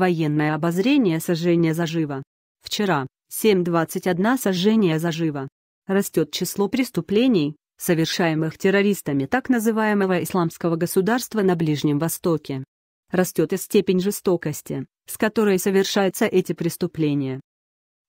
Военное обозрение сожжения заживо. Вчера, 7.21 сожжение заживо. Растет число преступлений, совершаемых террористами так называемого исламского государства на Ближнем Востоке. Растет и степень жестокости, с которой совершаются эти преступления.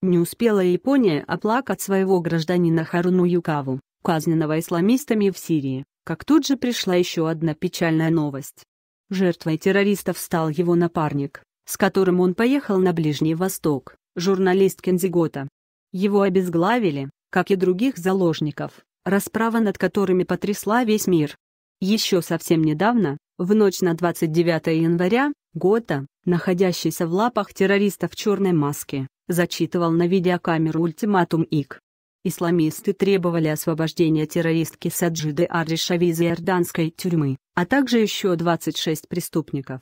Не успела Япония оплакать своего гражданина Харуну Юкаву, казненного исламистами в Сирии, как тут же пришла еще одна печальная новость. Жертвой террористов стал его напарник, с которым он поехал на Ближний Восток, журналист Кензигота. Его обезглавили, как и других заложников, расправа над которыми потрясла весь мир. Еще совсем недавно, в ночь на 29 января, Гота, находящийся в лапах террориста в черной маске, зачитывал на видеокамеру ультиматум ИК. Исламисты требовали освобождения террористки Саджиды Аришави из иорданской тюрьмы, а также еще 26 преступников,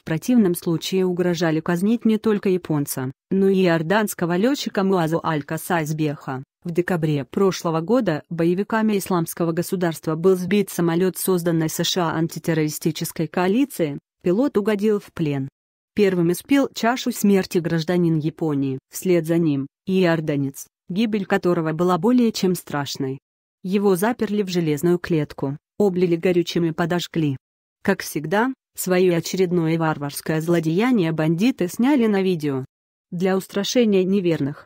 в противном случае угрожали казнить не только японца, но и иорданского летчика Муазу Аль-Касайзбеха. В декабре прошлого года боевиками Исламского государства был сбит самолет созданной США антитеррористической коалиции, пилот угодил в плен. Первым испил чашу смерти гражданин Японии, вслед за ним – иорданец, гибель которого была более чем страшной. Его заперли в железную клетку, облили горючим и подожгли. Как всегда, Свое очередное варварское злодеяние бандиты сняли на видео. Для устрашения неверных.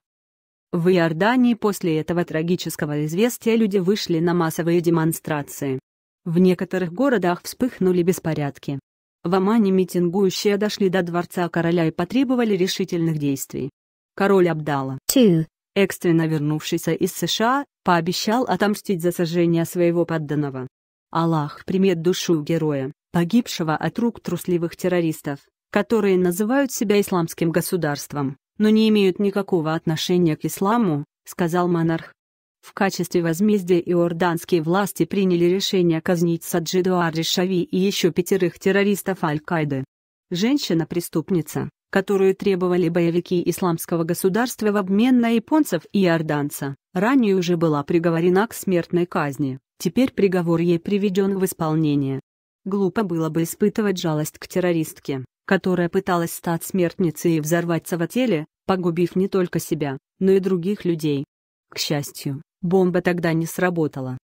В Иордании после этого трагического известия люди вышли на массовые демонстрации. В некоторых городах вспыхнули беспорядки. В Омане митингующие дошли до дворца короля и потребовали решительных действий. Король Абдала, Two. экстренно вернувшийся из США, пообещал отомстить за сожжение своего подданного. Аллах примет душу героя погибшего от рук трусливых террористов, которые называют себя исламским государством, но не имеют никакого отношения к исламу, сказал монарх. В качестве возмездия иорданские власти приняли решение казнить Саджиду Ар-Ришави и еще пятерых террористов Аль-Каиды. Женщина-преступница, которую требовали боевики исламского государства в обмен на японцев и иорданца, ранее уже была приговорена к смертной казни, теперь приговор ей приведен в исполнение. Глупо было бы испытывать жалость к террористке, которая пыталась стать смертницей и взорваться в отеле, погубив не только себя, но и других людей. К счастью, бомба тогда не сработала.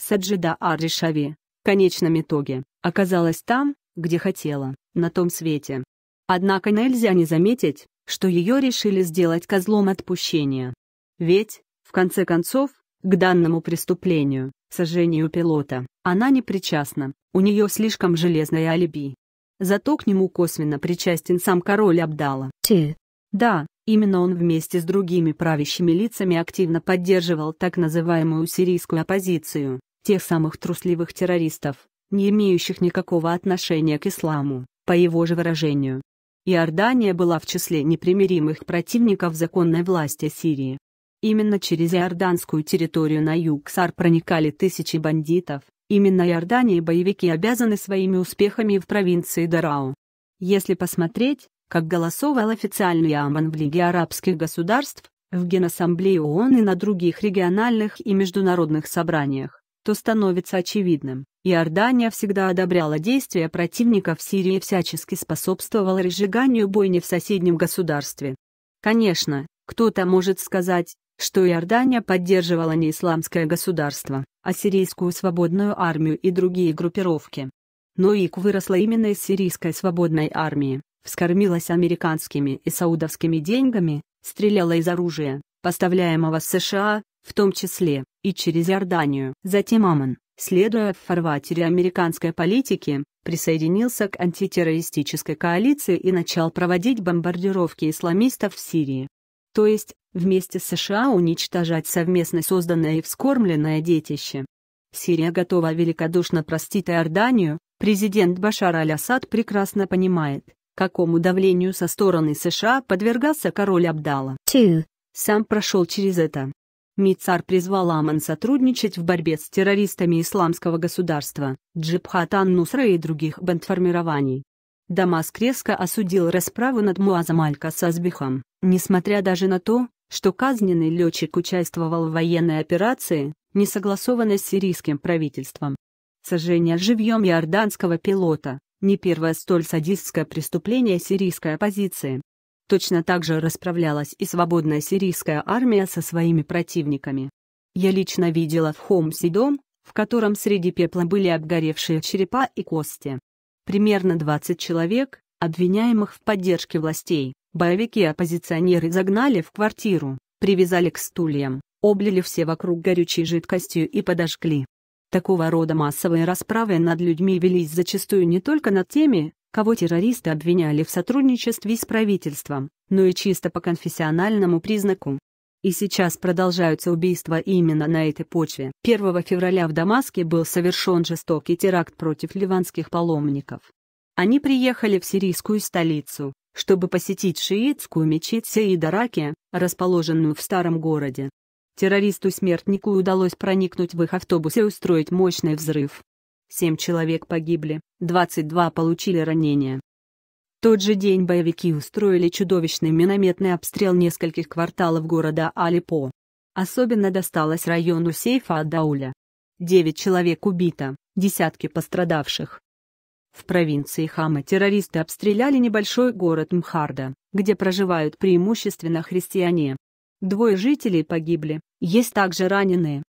Саджида Аришави, в конечном итоге, оказалась там, где хотела, на том свете. Однако нельзя не заметить, что ее решили сделать козлом отпущения. Ведь, в конце концов, к данному преступлению, сожжению пилота, она не причастна, у нее слишком железное алиби. Зато к нему косвенно причастен сам король Абдала. Ты? Да, именно он вместе с другими правящими лицами активно поддерживал так называемую сирийскую оппозицию, тех самых трусливых террористов, не имеющих никакого отношения к исламу, по его же выражению. Иордания была в числе непримиримых противников законной власти Сирии. Именно через иорданскую территорию на юг Сар проникали тысячи бандитов, именно Иордания и боевики обязаны своими успехами в провинции Дарау. Если посмотреть, как голосовал официальный Аман в Лиге арабских государств, в Генассамблее ООН и на других региональных и международных собраниях, то становится очевидным, Иордания всегда одобряла действия противников Сирии и всячески способствовала разжиганию бойни в соседнем государстве. Конечно, кто-то может сказать, что Иордания поддерживала не исламское государство, а Сирийскую свободную армию и другие группировки. Но ИК выросла именно из сирийской свободной армии, вскормилась американскими и саудовскими деньгами, стреляла из оружия, поставляемого с США, в том числе, и через Иорданию. Затем ОМОН, следуя в фарватере американской политики, присоединился к антитеррористической коалиции и начал проводить бомбардировки исламистов в Сирии. То есть, вместе с США уничтожать совместно созданное и вскормленное детище. Сирия готова великодушно простить Иорданию, президент Башар аль-Асад прекрасно понимает, какому давлению со стороны США подвергался король Абдала. 2. Сам прошел через это. Мицар призвал Аман сотрудничать в борьбе с террористами Исламского государства, Джибхат нусра и других бандформирований. Дамаск резко осудил расправу над Муазом Аль-Касазбихом, несмотря даже на то, что казненный летчик участвовал в военной операции, не согласованной с сирийским правительством. Сожжение живьем иорданского пилота – не первое столь садистское преступление сирийской оппозиции. Точно так же расправлялась и свободная сирийская армия со своими противниками. Я лично видела в Хомсе дом, в котором среди пепла были обгоревшие черепа и кости. Примерно 20 человек, обвиняемых в поддержке властей, Боевики-оппозиционеры загнали в квартиру, привязали к стульям, облили все вокруг горючей жидкостью и подожгли. Такого рода массовые расправы над людьми велись зачастую не только над теми, кого террористы обвиняли в сотрудничестве с правительством, но и чисто по конфессиональному признаку. И сейчас продолжаются убийства именно на этой почве. 1 февраля в Дамаске был совершен жестокий теракт против ливанских паломников. Они приехали в сирийскую столицу, чтобы посетить шиитскую мечеть Саида расположенную в старом городе. Террористу-смертнику удалось проникнуть в их автобус и устроить мощный взрыв. Семь человек погибли, 22 получили ранения. Тот же день боевики устроили чудовищный минометный обстрел нескольких кварталов города Алипо. Особенно досталось району сейфа Адауля. Девять человек убито, десятки пострадавших. В провинции Хама террористы обстреляли небольшой город Мхарда, где проживают преимущественно христиане. Двое жителей погибли, есть также раненые.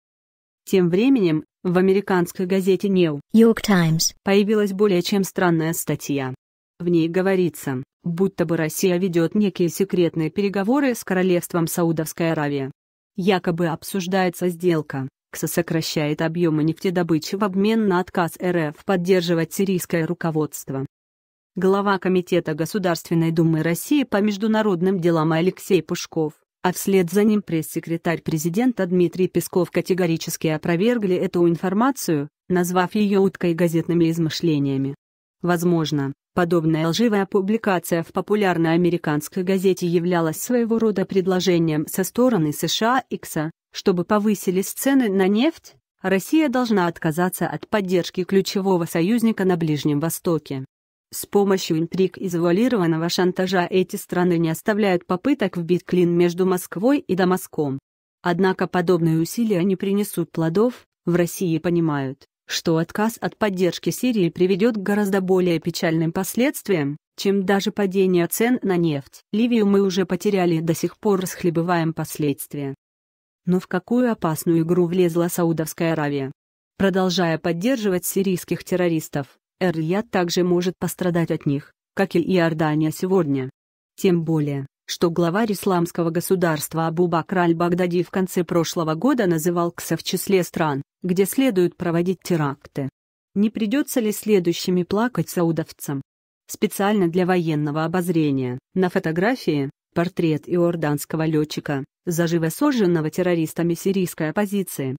Тем временем, в американской газете New York Times появилась более чем странная статья. В ней говорится, будто бы Россия ведет некие секретные переговоры с королевством Саудовской Аравии. Якобы обсуждается сделка, КС сокращает объемы нефтедобычи в обмен на отказ РФ поддерживать сирийское руководство. Глава Комитета Государственной Думы России по международным делам Алексей Пушков, а вслед за ним пресс-секретарь президента Дмитрий Песков категорически опровергли эту информацию, назвав ее уткой газетными измышлениями. Возможно, подобная лживая публикация в популярной американской газете являлась своего рода предложением со стороны США и КСА, чтобы повысились цены на нефть, Россия должна отказаться от поддержки ключевого союзника на Ближнем Востоке. С помощью интриг и завуалированного шантажа эти страны не оставляют попыток вбить клин между Москвой и Дамаском. Однако подобные усилия не принесут плодов, в России понимают, что отказ от поддержки Сирии приведет к гораздо более печальным последствиям, чем даже падение цен на нефть. Ливию мы уже потеряли и до сих пор расхлебываем последствия. Но в какую опасную игру влезла Саудовская Аравия? Продолжая поддерживать сирийских террористов, Эр-Рияд также может пострадать от них, как и Иордания сегодня. Тем более, что глава исламского государства Абу-Бакр аль-Багдади в конце прошлого года называл КСА в числе стран, где следует проводить теракты. Не придется ли следующими плакать саудовцам? Специально для военного обозрения, на фотографии, Портрет иорданского летчика, заживо сожженного террористами сирийской оппозиции,